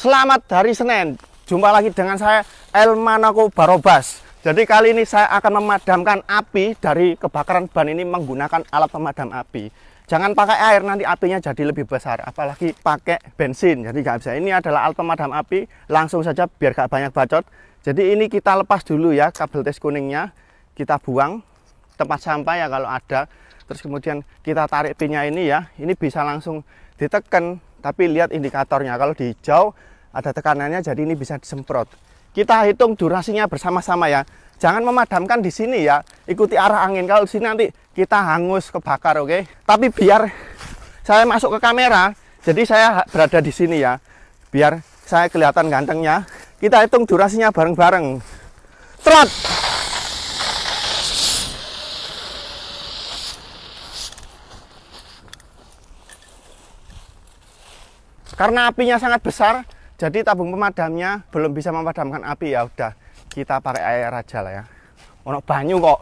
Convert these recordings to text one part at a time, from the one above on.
Selamat hari Senin. Jumpa lagi dengan saya Elmanako Barobas. Jadi kali ini saya akan memadamkan api dari kebakaran ban ini menggunakan alat pemadam api. Jangan pakai air nanti apinya jadi lebih besar, apalagi pakai bensin. Jadi nggak bisa. Ini adalah alat pemadam api. Langsung saja biar gak banyak bacot. Jadi ini kita lepas dulu ya kabel tes kuningnya. Kita buang tempat sampah ya kalau ada terus kemudian kita tarik pinnya ini ya ini bisa langsung ditekan tapi lihat indikatornya kalau di hijau ada tekanannya jadi ini bisa disemprot kita hitung durasinya bersama-sama ya jangan memadamkan di sini ya ikuti arah angin kalau sini nanti kita hangus kebakar oke okay? tapi biar saya masuk ke kamera jadi saya berada di sini ya biar saya kelihatan gantengnya kita hitung durasinya bareng-bareng trot karena apinya sangat besar jadi tabung pemadamnya belum bisa memadamkan api ya udah kita pakai air aja lah ya. Ono banyu kok.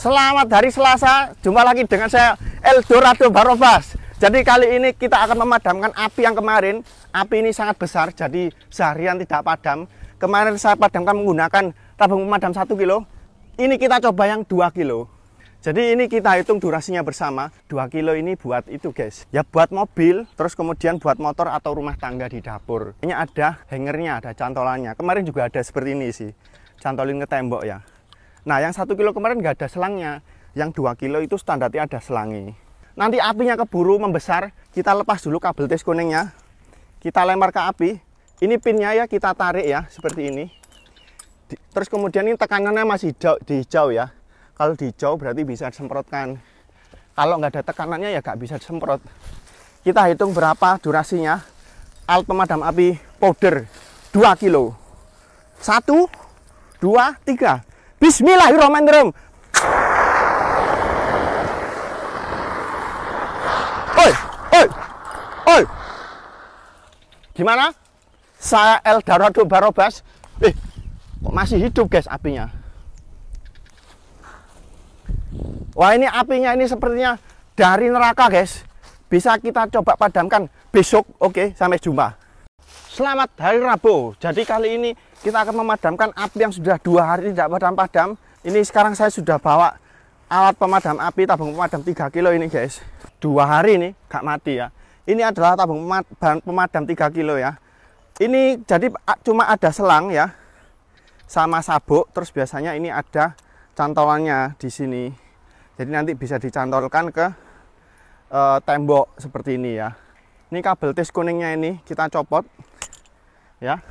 Selamat hari Selasa, jumpa lagi dengan saya El Eldorado Barovas. Jadi kali ini kita akan memadamkan api yang kemarin. Api ini sangat besar, jadi seharian tidak padam. Kemarin saya padamkan menggunakan tabung pemadam 1 kilo. Ini kita coba yang 2 kilo. Jadi ini kita hitung durasinya bersama. 2 kilo ini buat itu guys. Ya buat mobil, terus kemudian buat motor atau rumah tangga di dapur. Ini ada hangernya, ada cantolannya. Kemarin juga ada seperti ini sih. Cantolin ke tembok ya. Nah yang satu kilo kemarin nggak ada selangnya. Yang 2 kilo itu standarnya ada selangi. Nanti apinya keburu membesar, kita lepas dulu kabel tes kuningnya. Kita lempar ke api. Ini pinnya ya kita tarik ya, seperti ini. Terus kemudian ini tekanannya masih hijau, di hijau ya kalau di jauh berarti bisa disemprotkan. Kalau nggak ada tekanannya ya nggak bisa disemprot. Kita hitung berapa durasinya. Alat pemadam api powder 2 kilo. 1, 2, 3. Bismillahirrahmanirrahim. Oi, oi, oi. Gimana? Saya El Dorado Barobas. Eh, masih hidup guys apinya? Wah ini apinya ini sepertinya dari neraka guys. Bisa kita coba padamkan besok. Oke sampai jumpa. Selamat hari Rabu. Jadi kali ini kita akan memadamkan api yang sudah dua hari tidak padam-padam. Ini sekarang saya sudah bawa alat pemadam api tabung pemadam 3 kilo ini guys. Dua hari ini gak mati ya. Ini adalah tabung pemadam 3 kilo ya. Ini jadi cuma ada selang ya sama sabuk terus biasanya ini ada cantolannya di sini jadi nanti bisa dicantolkan ke e, tembok seperti ini ya. Ini kabel tes kuningnya ini kita copot ya.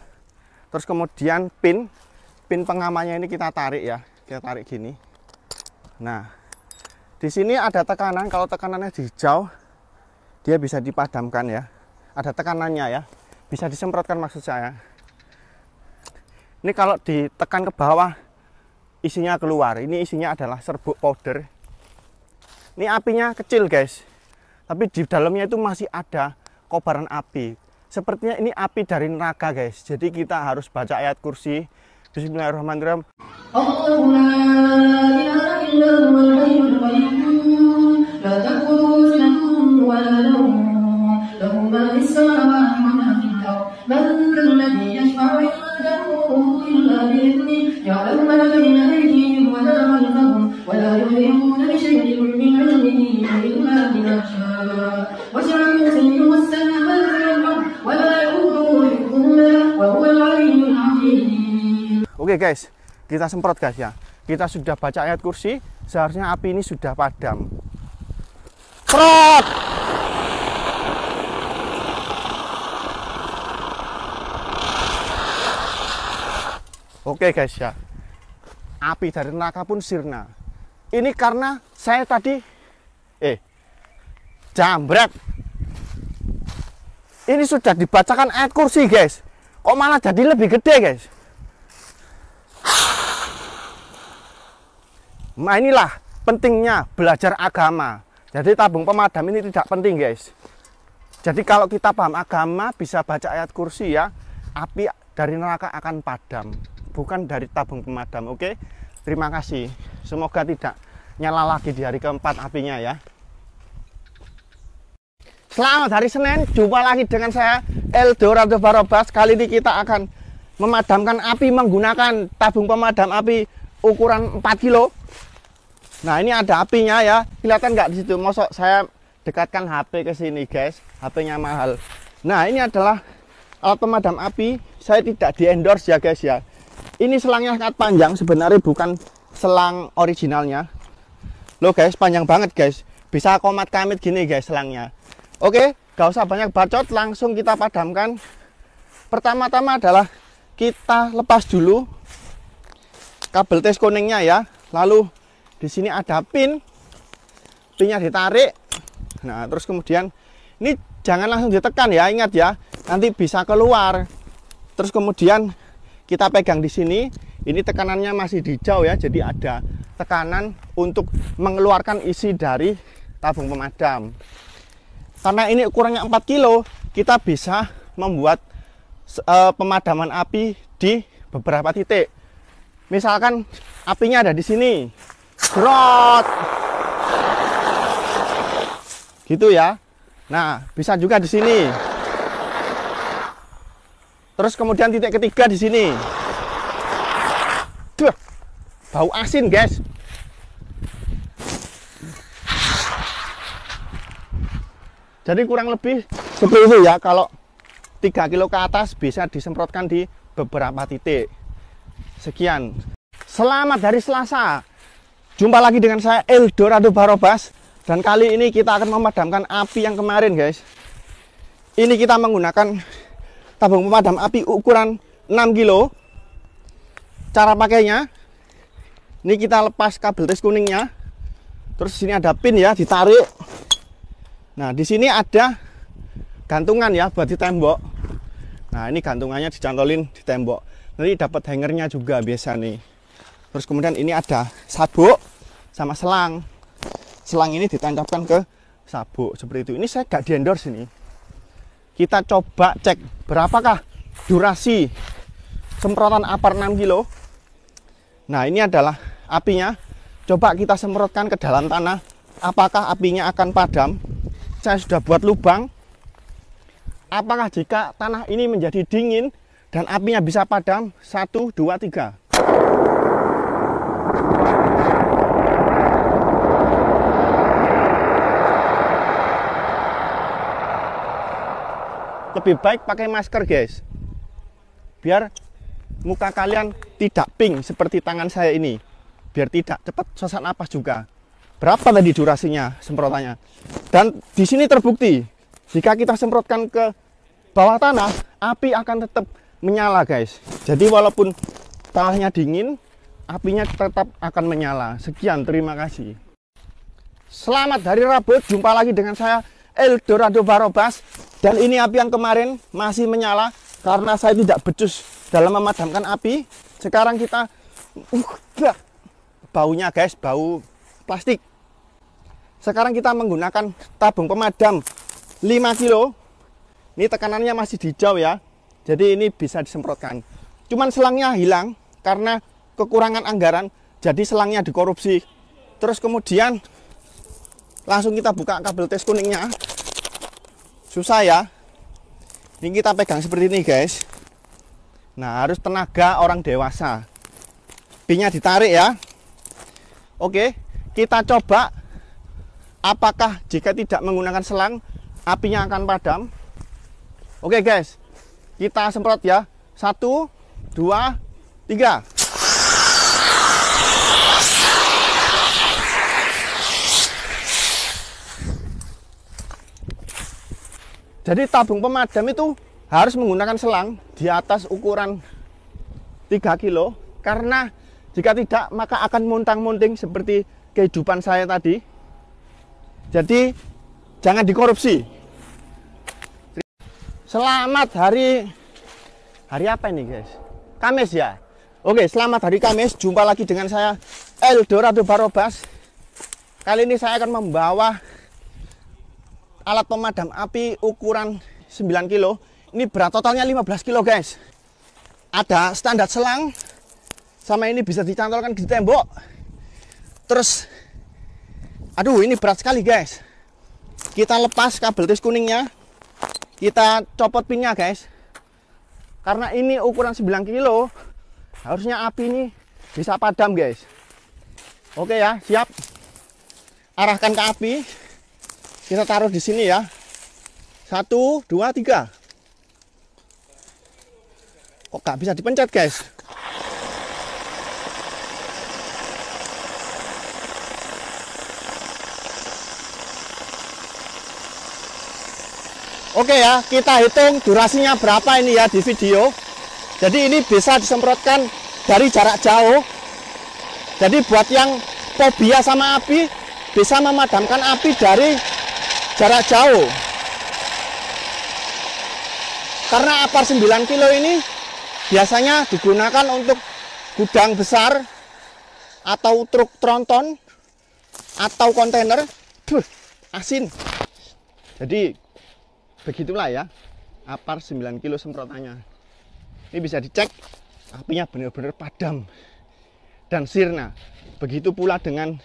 Terus kemudian pin pin pengamannya ini kita tarik ya. Kita tarik gini. Nah, di sini ada tekanan. Kalau tekanannya di hijau dia bisa dipadamkan ya. Ada tekanannya ya. Bisa disemprotkan maksud saya. Ini kalau ditekan ke bawah isinya keluar. Ini isinya adalah serbuk powder ini apinya kecil guys, tapi di dalamnya itu masih ada kobaran api. Sepertinya ini api dari neraka guys. Jadi kita harus baca ayat kursi. Bismillahirrahmanirrahim. يعلم Oke guys, kita semprot guys ya. Kita sudah baca ayat kursi, seharusnya api ini sudah padam. Semprot! Oke guys ya. Api dari neraka pun sirna. Ini karena saya tadi eh jambret. Ini sudah dibacakan ayat kursi guys. Kok malah jadi lebih gede guys? Nah inilah pentingnya belajar agama. Jadi tabung pemadam ini tidak penting guys. Jadi kalau kita paham agama bisa baca ayat kursi ya. Api dari neraka akan padam. Bukan dari tabung pemadam oke. Terima kasih. Semoga tidak nyala lagi di hari keempat apinya ya. Selamat hari Senin. Jumpa lagi dengan saya Eldorado Barobas. Kali ini kita akan memadamkan api menggunakan tabung pemadam api ukuran 4 kilo nah ini ada apinya ya kelihatan nggak di situ mosok saya dekatkan HP ke sini guys HP-nya mahal nah ini adalah alat pemadam api saya tidak di endorse ya guys ya ini selangnya sangat panjang sebenarnya bukan selang originalnya lo guys panjang banget guys bisa komat kamit gini guys selangnya oke gak usah banyak bacot langsung kita padamkan pertama-tama adalah kita lepas dulu kabel tes koningnya ya. Lalu di sini ada pin, pinnya ditarik. Nah, terus kemudian ini jangan langsung ditekan ya, ingat ya. Nanti bisa keluar. Terus kemudian kita pegang di sini. Ini tekanannya masih di hijau ya, jadi ada tekanan untuk mengeluarkan isi dari tabung pemadam. Karena ini ukurannya 4 kilo, kita bisa membuat uh, pemadaman api di beberapa titik. Misalkan apinya ada di sini. Grot. Gitu ya. Nah, bisa juga di sini. Terus kemudian titik ketiga di sini. Duh, bau asin, guys. Jadi kurang lebih seperti itu ya kalau 3 kilo ke atas bisa disemprotkan di beberapa titik. Sekian. Selamat dari Selasa. Jumpa lagi dengan saya Eldorado Barobas dan kali ini kita akan memadamkan api yang kemarin, guys. Ini kita menggunakan tabung pemadam api ukuran 6 kilo. Cara pakainya ini kita lepas kabel tes kuningnya. Terus sini ada pin ya, ditarik. Nah, di sini ada gantungan ya buat di tembok. Nah ini gantungannya dicantolin di tembok. Nanti dapat hangernya juga biasa nih. Terus kemudian ini ada sabuk sama selang. Selang ini ditancapkan ke sabuk seperti itu. Ini saya gak di endorse ini. Kita coba cek berapakah durasi semprotan apar 6 kilo. Nah ini adalah apinya. Coba kita semprotkan ke dalam tanah. Apakah apinya akan padam? Saya sudah buat lubang Apakah jika tanah ini menjadi dingin dan apinya bisa padam? Satu, dua, tiga. Lebih baik pakai masker, guys. Biar muka kalian tidak pink seperti tangan saya ini. Biar tidak cepat sesak napas juga berapa tadi durasinya semprotannya dan di sini terbukti jika kita semprotkan ke bawah tanah, api akan tetap menyala, guys. Jadi walaupun tanahnya dingin, apinya tetap akan menyala. Sekian, terima kasih. Selamat dari Rabu, jumpa lagi dengan saya Eldorado Barobas dan ini api yang kemarin masih menyala karena saya tidak becus dalam memadamkan api. Sekarang kita uh, bah. baunya guys, bau plastik. Sekarang kita menggunakan tabung pemadam 5 kilo ini tekanannya masih di hijau ya. Jadi ini bisa disemprotkan. Cuman selangnya hilang karena kekurangan anggaran. Jadi selangnya dikorupsi. Terus kemudian langsung kita buka kabel tes kuningnya. Susah ya. Ini kita pegang seperti ini guys. Nah harus tenaga orang dewasa. pinnya ditarik ya. Oke, kita coba apakah jika tidak menggunakan selang apinya akan padam. Oke guys, kita semprot ya. Satu, dua, tiga. Jadi tabung pemadam itu harus menggunakan selang di atas ukuran 3 kilo karena jika tidak maka akan montang-monting seperti kehidupan saya tadi. Jadi jangan dikorupsi. Selamat hari hari apa ini guys? Kamis ya. Oke, selamat hari Kamis. Jumpa lagi dengan saya Eldorado Barobas. Kali ini saya akan membawa alat pemadam api ukuran 9 kilo. Ini berat totalnya 15 kilo guys. Ada standar selang sama ini bisa dicantolkan di tembok. Terus aduh ini berat sekali guys. Kita lepas kabel tis kuningnya kita copot pinnya guys karena ini ukuran 9 kilo harusnya api ini bisa padam guys oke ya siap arahkan ke api kita taruh di sini ya satu dua tiga kok gak bisa dipencet guys Oke ya, kita hitung durasinya berapa ini ya di video. Jadi ini bisa disemprotkan dari jarak jauh. Jadi buat yang fobia sama api, bisa memadamkan api dari jarak jauh. Karena apar 9 kilo ini biasanya digunakan untuk gudang besar atau truk tronton atau kontainer. Duh, asin. Jadi begitulah ya apar 9 kilo semprotannya ini bisa dicek apinya benar-benar padam dan sirna begitu pula dengan